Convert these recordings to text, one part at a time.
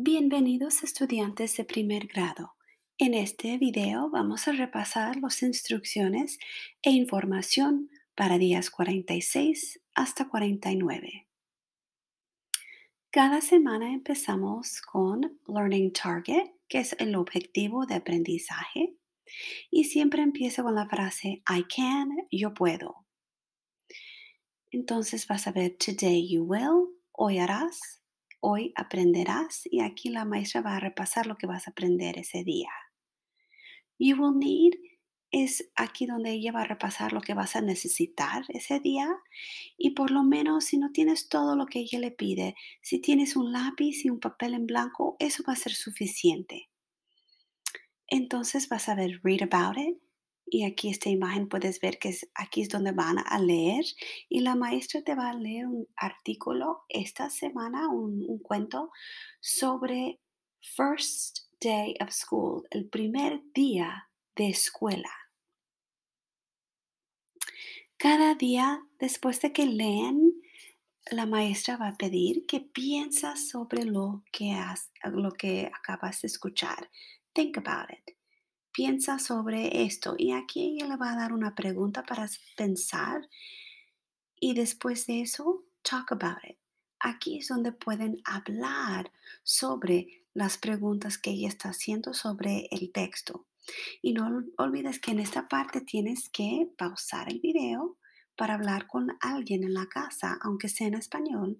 Bienvenidos estudiantes de primer grado. En este video vamos a repasar las instrucciones e información para días 46 hasta 49. Cada semana empezamos con Learning Target, que es el objetivo de aprendizaje, y siempre empieza con la frase I can, yo puedo. Entonces vas a ver today you will, hoy harás, Hoy aprenderás y aquí la maestra va a repasar lo que vas a aprender ese día. You will need es aquí donde ella va a repasar lo que vas a necesitar ese día y por lo menos si no tienes todo lo que ella le pide, si tienes un lápiz y un papel en blanco, eso va a ser suficiente. Entonces vas a ver read about it, y aquí esta imagen puedes ver que es, aquí es donde van a leer y la maestra te va a leer un artículo esta semana, un, cuento sobre First Day of School, el primer día de escuela. Cada día después de que leen, la maestra va a pedir que piensas sobre lo que, has, lo que acabas de escuchar. Think about it piensa sobre esto. Y aquí ella le va a dar una pregunta para pensar. Y después de eso, talk about it. Aquí es donde pueden hablar sobre las preguntas que ella está haciendo sobre el texto. Y no olvides que en esta parte tienes que pausar el video para hablar con alguien en la casa, aunque sea en español,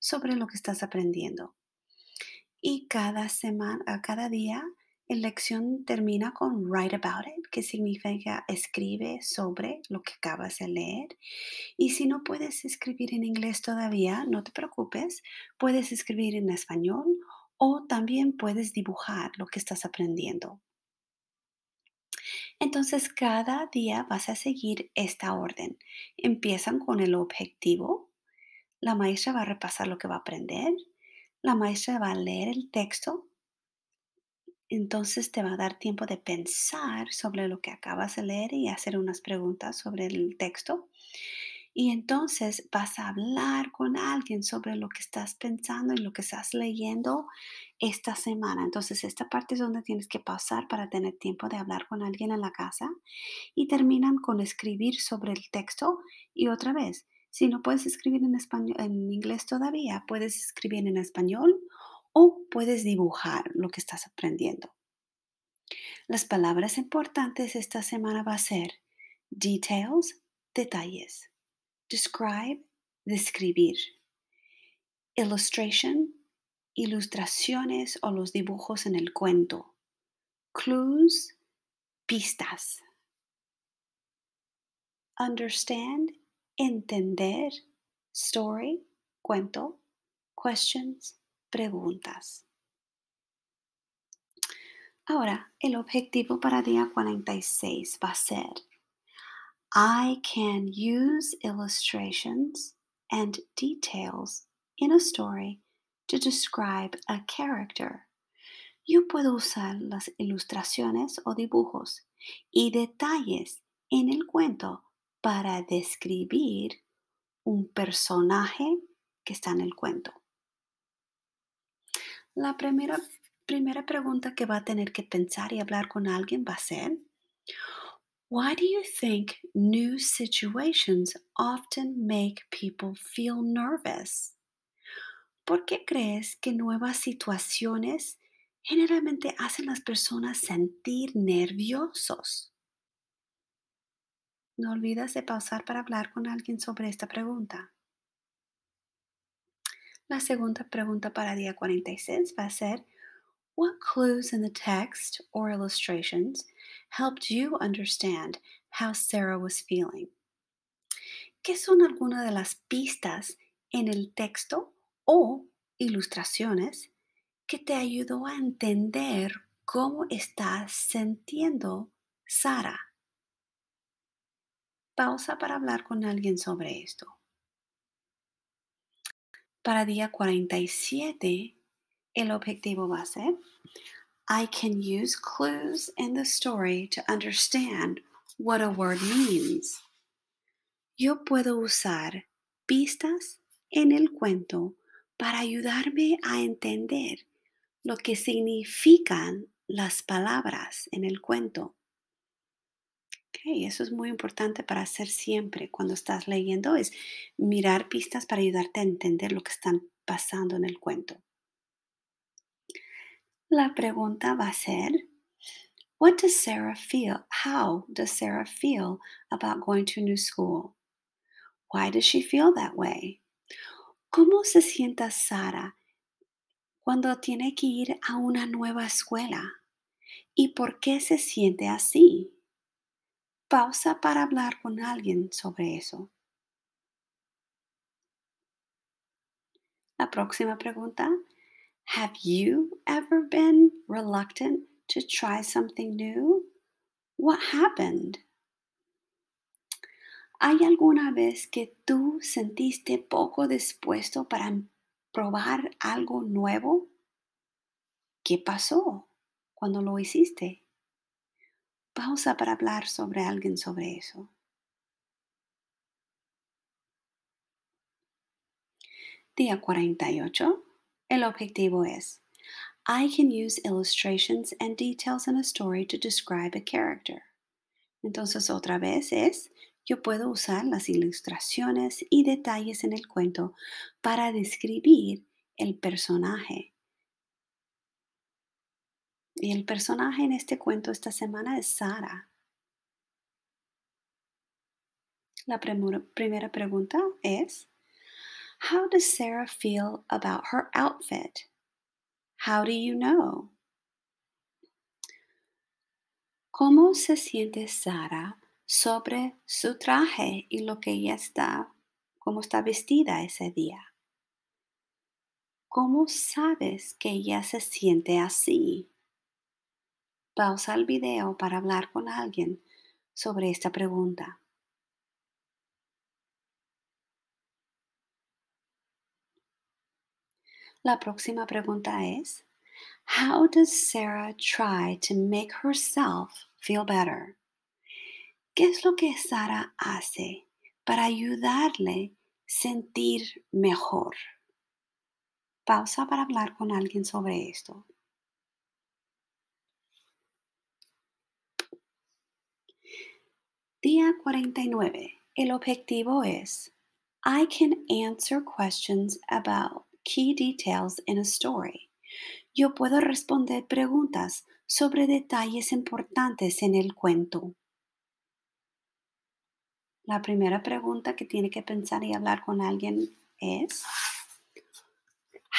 sobre lo que estás aprendiendo. Y cada semana, cada día la lección termina con write about it, que significa escribe sobre lo que acabas de leer. Y si no puedes escribir en inglés todavía, no te preocupes, puedes escribir en español o también puedes dibujar lo que estás aprendiendo. Entonces cada día vas a seguir esta orden. Empiezan con el objetivo. La maestra va a repasar lo que va a aprender. La maestra va a leer el texto entonces te va a dar tiempo de pensar sobre lo que acabas de leer y hacer unas preguntas sobre el texto. Y entonces vas a hablar con alguien sobre lo que estás pensando y lo que estás leyendo esta semana. Entonces esta parte es donde tienes que pasar para tener tiempo de hablar con alguien en la casa. Y terminan con escribir sobre el texto y otra vez. Si no puedes escribir en, español, en inglés todavía, puedes escribir en español o puedes dibujar lo que estás aprendiendo. Las palabras importantes esta semana va a ser details, detalles. Describe, describir. Illustration, ilustraciones o los dibujos en el cuento. Clues, pistas. Understand, entender. Story, cuento. Questions, Ahora, el objetivo para día 46 va a ser, I can use illustrations and details in a story to describe a character. Yo puedo usar las ilustraciones o dibujos y detalles en el cuento para describir un personaje que está en el cuento la primera, primera pregunta que va a tener que pensar y hablar con alguien va a ser, Why do you think new situations often make people feel nervous? ¿Por qué crees que nuevas situaciones generalmente hacen las personas sentir nerviosos? No olvides de pausar para hablar con alguien sobre esta pregunta. La segunda pregunta para día 46 va a ser, What clues in the text or illustrations helped you understand how Sarah was feeling? ¿Qué son algunas de las pistas en el texto o ilustraciones que te ayudó a entender cómo está sintiendo Sara? Pausa para hablar con alguien sobre esto. Para día 47, el objetivo va a ser I can use clues in the story to understand what a word means. Yo puedo usar pistas en el cuento para ayudarme a entender lo que significan las palabras en el cuento eso es muy importante para hacer siempre cuando estás leyendo, es mirar pistas para ayudarte a entender lo que están pasando en el cuento. La pregunta va a ser, What does Sarah feel? How does Sarah feel about going to new school? Why does she feel that way? ¿Cómo se sienta Sara cuando tiene que ir a una nueva escuela? ¿Y por qué se siente así? pausa para hablar con alguien sobre eso. La próxima pregunta. Have you ever been reluctant to try something new? What happened? ¿Hay alguna vez que tú sentiste poco dispuesto para probar algo nuevo? ¿Qué pasó cuando lo hiciste? pausa para hablar sobre alguien sobre eso. Día 48. El objetivo es, I can use illustrations and details in a story to describe a character. Entonces otra vez es, yo puedo usar las ilustraciones y detalles en el cuento para describir el personaje y el personaje en este cuento esta semana es Sara. La primera pregunta es, How does Sarah feel about her outfit? How do you know? ¿Cómo se siente Sara sobre su traje y lo que ella está, cómo está vestida ese día? ¿Cómo sabes que ella se siente así? pausa el video para hablar con alguien sobre esta pregunta. La próxima pregunta es, How does Sarah try to make herself feel better? ¿Qué es lo que Sarah hace para ayudarle a sentir mejor? Pausa para hablar con alguien sobre esto. Día 49. El objetivo es, I can answer questions about key details in a story. Yo puedo responder preguntas sobre detalles importantes en el cuento. La primera pregunta que tiene que pensar y hablar con alguien es,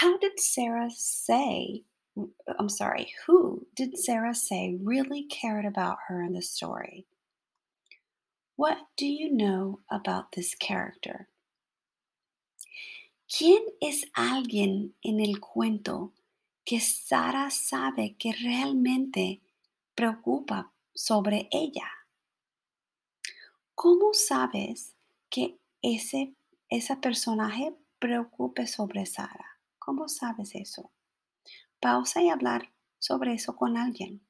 How did Sarah say, I'm sorry, who did Sarah say really cared about her in the story? What do you know about this character? ¿Quién es alguien en el cuento que Sara sabe que realmente preocupa sobre ella? ¿Cómo sabes que ese, ese personaje preocupe sobre Sara? ¿Cómo sabes eso? Pausa y hablar sobre eso con alguien.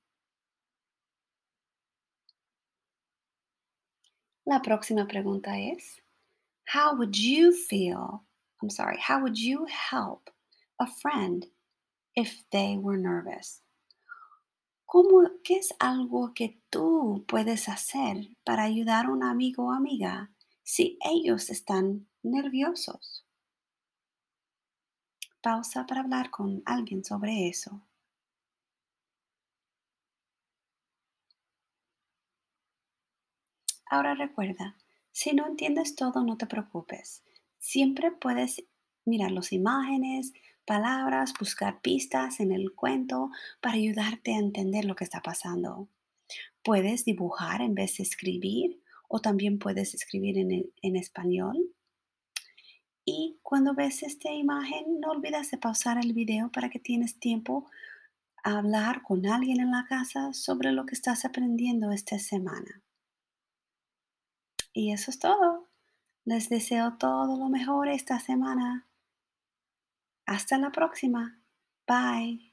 La próxima pregunta es, how would you feel? I'm sorry, how would you help a friend if they were nervous? ¿Cómo, ¿Qué es algo que tú puedes hacer para ayudar a un amigo o amiga si ellos están nerviosos? Pausa para hablar con alguien sobre eso. Ahora recuerda, si no entiendes todo, no te preocupes. Siempre puedes mirar las imágenes, palabras, buscar pistas en el cuento para ayudarte a entender lo que está pasando. Puedes dibujar en vez de escribir o también puedes escribir en, español. Y cuando ves esta imagen, no olvides de pausar el video para que tienes tiempo a hablar con alguien en la casa sobre lo que estás aprendiendo esta semana. Y eso es todo. Les deseo todo lo mejor esta semana. Hasta la próxima. Bye.